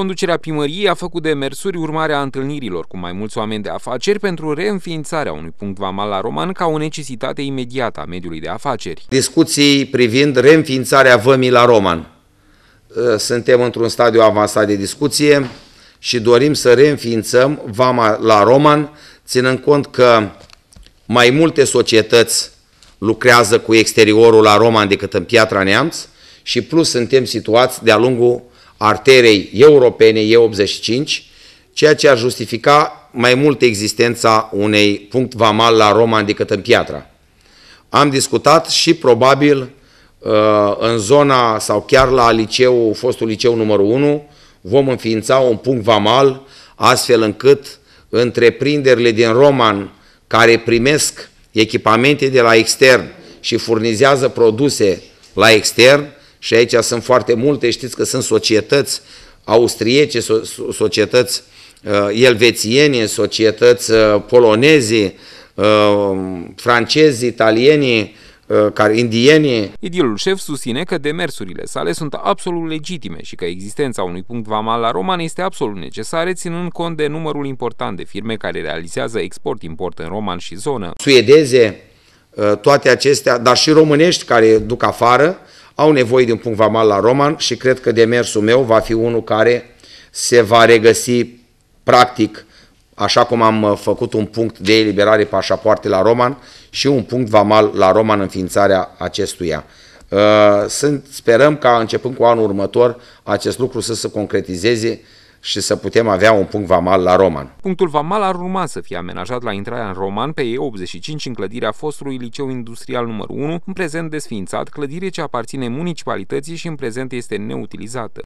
Conducerea primăriei a făcut demersuri urmarea întâlnirilor cu mai mulți oameni de afaceri pentru reînființarea unui punct vamal la Roman ca o necesitate imediată a mediului de afaceri. Discuții privind reînființarea vămii la Roman. Ă, suntem într-un stadiu avansat de discuție și dorim să reînființăm vama la Roman, ținând cont că mai multe societăți lucrează cu exteriorul la Roman decât în Piatra Neamț și plus suntem situați de-a lungul arterei europene E85, ceea ce ar justifica mai mult existența unei punct vamal la Roma decât în Piatra. Am discutat și probabil uh, în zona sau chiar la liceu, fostul liceu numărul 1, vom înființa un punct vamal astfel încât întreprinderile din Roman care primesc echipamente de la extern și furnizează produse la extern și aici sunt foarte multe, știți că sunt societăți austriece, societăți uh, elvețiene, societăți uh, poloneze, uh, francezi, italieni, uh, care indienii. Idilul șef susține că demersurile sale sunt absolut legitime și că existența unui punct vamal la Roman este absolut necesară, ținând cont de numărul important de firme care realizează export-import în Roman și zonă. Suedeze, uh, toate acestea, dar și românești care duc afară, au nevoie de un punct vamal la Roman și cred că demersul meu va fi unul care se va regăsi practic așa cum am uh, făcut un punct de eliberare pașapoarte la Roman și un punct vamal la Roman înființarea acestuia. Uh, sunt, sperăm ca începând cu anul următor acest lucru să se concretizeze și să putem avea un punct vamal la Roman. Punctul vamal ar urma să fie amenajat la intrarea în Roman pe E85 în clădirea fostului liceu industrial numărul 1, în prezent desființat, clădire ce aparține municipalității și în prezent este neutilizată.